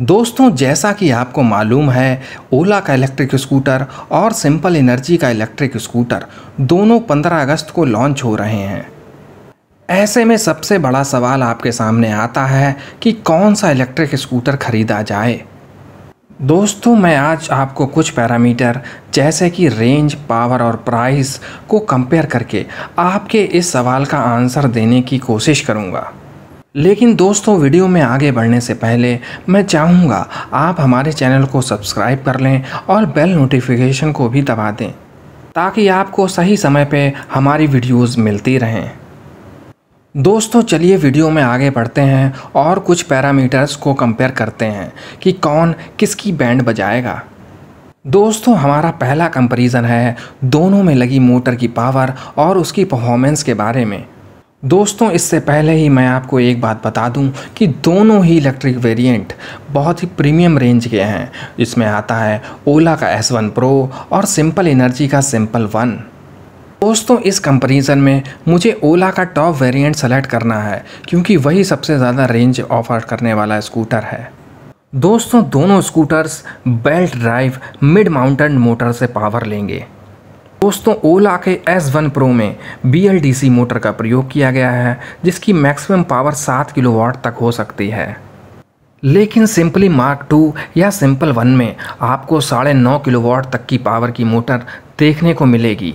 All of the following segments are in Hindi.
दोस्तों जैसा कि आपको मालूम है ओला का इलेक्ट्रिक स्कूटर और सिंपल एनर्जी का इलेक्ट्रिक स्कूटर दोनों 15 अगस्त को लॉन्च हो रहे हैं ऐसे में सबसे बड़ा सवाल आपके सामने आता है कि कौन सा इलेक्ट्रिक स्कूटर ख़रीदा जाए दोस्तों मैं आज आपको कुछ पैरामीटर जैसे कि रेंज पावर और प्राइस को कंपेयर करके आपके इस सवाल का आंसर देने की कोशिश करूँगा लेकिन दोस्तों वीडियो में आगे बढ़ने से पहले मैं चाहूँगा आप हमारे चैनल को सब्सक्राइब कर लें और बेल नोटिफिकेशन को भी दबा दें ताकि आपको सही समय पे हमारी वीडियोस मिलती रहें दोस्तों चलिए वीडियो में आगे बढ़ते हैं और कुछ पैरामीटर्स को कंपेयर करते हैं कि कौन किसकी बैंड बजाएगा दोस्तों हमारा पहला कंपैरिजन है दोनों में लगी मोटर की पावर और उसकी परफॉर्मेंस के बारे में दोस्तों इससे पहले ही मैं आपको एक बात बता दूं कि दोनों ही इलेक्ट्रिक वेरिएंट बहुत ही प्रीमियम रेंज के हैं इसमें आता है ओला का एस वन प्रो और सिंपल एनर्जी का सिंपल वन दोस्तों इस कंपैरिजन में मुझे ओला का टॉप वेरिएंट सेलेक्ट करना है क्योंकि वही सबसे ज़्यादा रेंज ऑफर करने वाला स्कूटर है दोस्तों दोनों scooters belt drive mid mounted motor से पावर लेंगे दोस्तों ओला के S1 Pro में BLDC मोटर का प्रयोग किया गया है जिसकी मैक्सिमम पावर 7 किलोवाट तक हो सकती है लेकिन सिंपली मार्क टू या सिंपल वन में आपको साढ़े नौ किलोवाट तक की पावर की मोटर देखने को मिलेगी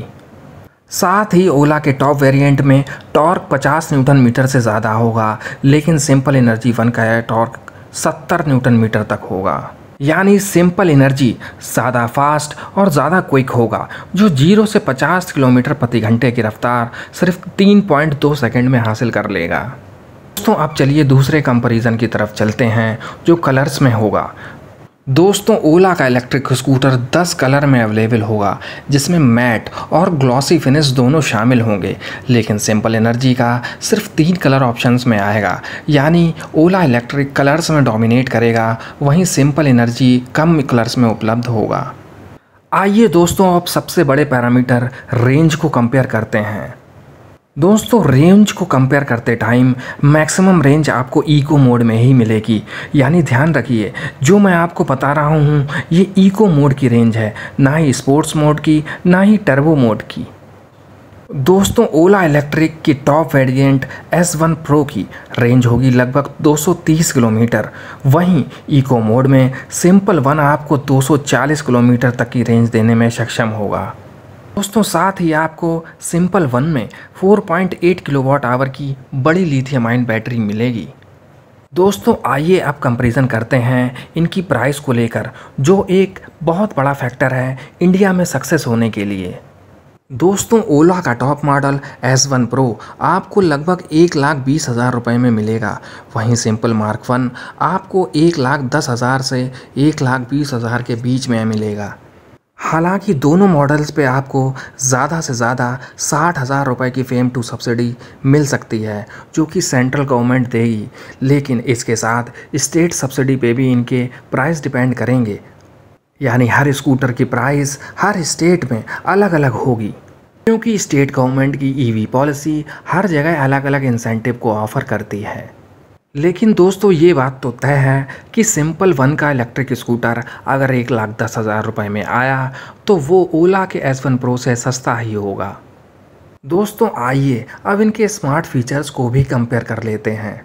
साथ ही ओला के टॉप वेरिएंट में टॉर्क 50 न्यूटन मीटर से ज़्यादा होगा लेकिन सिंपल एनर्जी वन का यह टॉर्क 70 न्यूटन मीटर तक होगा यानी सिंपल एनर्जी ज़्यादा फास्ट और ज़्यादा क्विक होगा जो जीरो से पचास किलोमीटर प्रति घंटे की रफ्तार सिर्फ तीन पॉइंट दो सेकेंड में हासिल कर लेगा दोस्तों अब चलिए दूसरे कंपेरिजन की तरफ चलते हैं जो कलर्स में होगा दोस्तों ओला का इलेक्ट्रिक स्कूटर 10 कलर में अवेलेबल होगा जिसमें मैट और ग्लॉसी फिनिश दोनों शामिल होंगे लेकिन सिंपल एनर्जी का सिर्फ तीन कलर ऑप्शंस में आएगा यानी ओला इलेक्ट्रिक कलर्स में डोमिनेट करेगा वहीं सिंपल एनर्जी कम कलर्स में उपलब्ध होगा आइए दोस्तों अब सबसे बड़े पैरामीटर रेंज को कंपेयर करते हैं दोस्तों रेंज को कंपेयर करते टाइम मैक्सिमम रेंज आपको इको मोड में ही मिलेगी यानी ध्यान रखिए जो मैं आपको बता रहा हूँ ये इको मोड की रेंज है ना ही स्पोर्ट्स मोड की ना ही टर्बो मोड की दोस्तों ओला इलेक्ट्रिक की टॉप वेरिएंट S1 Pro की रेंज होगी लगभग 230 किलोमीटर वहीं इको मोड में सिंपल वन आपको 240 किलोमीटर तक की रेंज देने में सक्षम होगा दोस्तों साथ ही आपको सिंपल वन में 4.8 किलोवाट आवर की बड़ी लिथियम आयन बैटरी मिलेगी दोस्तों आइए अब कंपैरिजन करते हैं इनकी प्राइस को लेकर जो एक बहुत बड़ा फैक्टर है इंडिया में सक्सेस होने के लिए दोस्तों ओला का टॉप मॉडल S1 Pro आपको लगभग एक लाख बीस हज़ार रुपये में मिलेगा वहीं सिंपल मार्क वन आपको एक लाख दस हज़ार से एक लाख बीस हज़ार के बीच में मिलेगा हालांकि दोनों मॉडल्स पे आपको ज़्यादा से ज़्यादा साठ हज़ार रुपये की फेम टू सब्सिडी मिल सकती है जो कि सेंट्रल गवर्नमेंट देगी लेकिन इसके साथ स्टेट सब्सिडी पे भी इनके प्राइस डिपेंड करेंगे यानी हर स्कूटर की प्राइस हर स्टेट में अलग अलग होगी क्योंकि स्टेट गवर्नमेंट की ईवी e पॉलिसी हर जगह अलग अलग इंसेंटिव को ऑफ़र करती है लेकिन दोस्तों ये बात तो तय है कि सिंपल वन का इलेक्ट्रिक स्कूटर अगर एक लाख दस हज़ार रुपये में आया तो वो ओला के एस वन प्रो से सस्ता ही होगा दोस्तों आइए अब इनके स्मार्ट फीचर्स को भी कंपेयर कर लेते हैं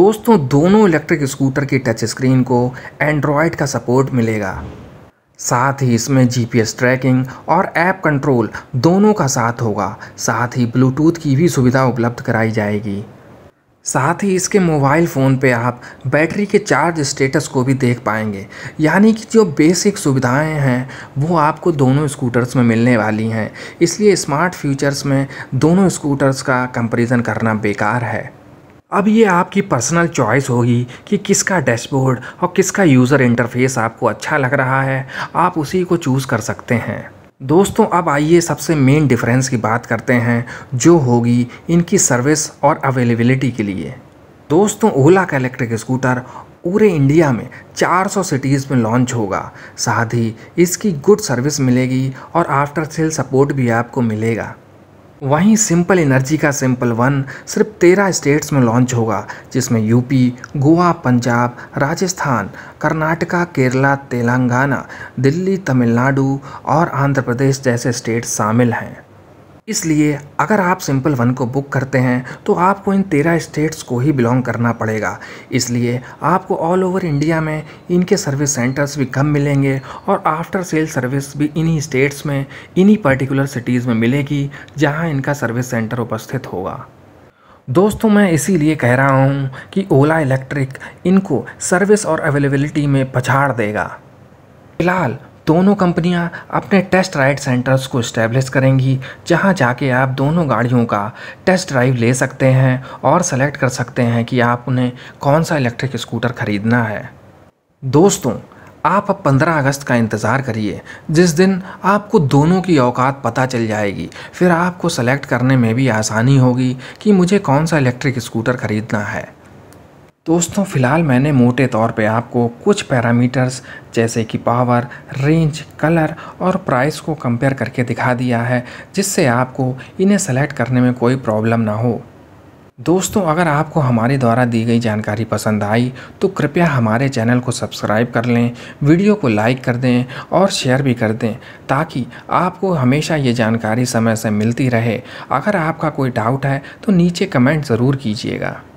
दोस्तों दोनों इलेक्ट्रिक स्कूटर की टच स्क्रीन को एंड्रॉयड का सपोर्ट मिलेगा साथ ही इसमें जीपीएस ट्रैकिंग और ऐप कंट्रोल दोनों का साथ होगा साथ ही ब्लूटूथ की भी सुविधा उपलब्ध कराई जाएगी साथ ही इसके मोबाइल फ़ोन पे आप बैटरी के चार्ज स्टेटस को भी देख पाएंगे यानी कि जो बेसिक सुविधाएं हैं वो आपको दोनों स्कूटर्स में मिलने वाली हैं इसलिए स्मार्ट फ्यूचर्स में दोनों स्कूटर्स का कंपैरिजन करना बेकार है अब ये आपकी पर्सनल चॉइस होगी कि किसका डैशबोर्ड और किसका यूज़र इंटरफेस आपको अच्छा लग रहा है आप उसी को चूज़ कर सकते हैं दोस्तों अब आइए सबसे मेन डिफरेंस की बात करते हैं जो होगी इनकी सर्विस और अवेलेबिलिटी के लिए दोस्तों ओला का इलेक्ट्रिक स्कूटर पूरे इंडिया में 400 सिटीज़ में लॉन्च होगा साथ ही इसकी गुड सर्विस मिलेगी और आफ्टर सेल सपोर्ट भी आपको मिलेगा वहीं सिंपल एनर्जी का सिंपल वन सिर्फ तेरह स्टेट्स में लॉन्च होगा जिसमें यूपी गोवा पंजाब राजस्थान कर्नाटका केरला तेलंगाना दिल्ली तमिलनाडु और आंध्र प्रदेश जैसे स्टेट शामिल हैं इसलिए अगर आप सिंपल वन को बुक करते हैं तो आपको इन तेरह स्टेट्स को ही बिलोंग करना पड़ेगा इसलिए आपको ऑल ओवर इंडिया में इनके सर्विस सेंटर्स भी कम मिलेंगे और आफ्टर सेल सर्विस भी इन्हीं स्टेट्स में इन्हीं पर्टिकुलर सिटीज़ में मिलेगी जहां इनका सर्विस सेंटर उपस्थित होगा दोस्तों मैं इसीलिए कह रहा हूँ कि ओला इलेक्ट्रिक इनको सर्विस और अवेलेबिलिटी में पछाड़ देगा फिलहाल दोनों कंपनियां अपने टेस्ट राइड सेंटर्स को इस्टेब्लिश करेंगी जहां जाके आप दोनों गाड़ियों का टेस्ट ड्राइव ले सकते हैं और सेलेक्ट कर सकते हैं कि आप उन्हें कौन सा इलेक्ट्रिक स्कूटर ख़रीदना है दोस्तों आप अब 15 अगस्त का इंतज़ार करिए जिस दिन आपको दोनों की औकात पता चल जाएगी फिर आपको सेलेक्ट करने में भी आसानी होगी कि मुझे कौन सा इलेक्ट्रिक स्कूटर ख़रीदना है दोस्तों फ़िलहाल मैंने मोटे तौर पे आपको कुछ पैरामीटर्स जैसे कि पावर रेंज कलर और प्राइस को कंपेयर करके दिखा दिया है जिससे आपको इन्हें सेलेक्ट करने में कोई प्रॉब्लम ना हो दोस्तों अगर आपको हमारे द्वारा दी गई जानकारी पसंद आई तो कृपया हमारे चैनल को सब्सक्राइब कर लें वीडियो को लाइक कर दें और शेयर भी कर दें ताकि आपको हमेशा ये जानकारी समय से मिलती रहे अगर आपका कोई डाउट है तो नीचे कमेंट ज़रूर कीजिएगा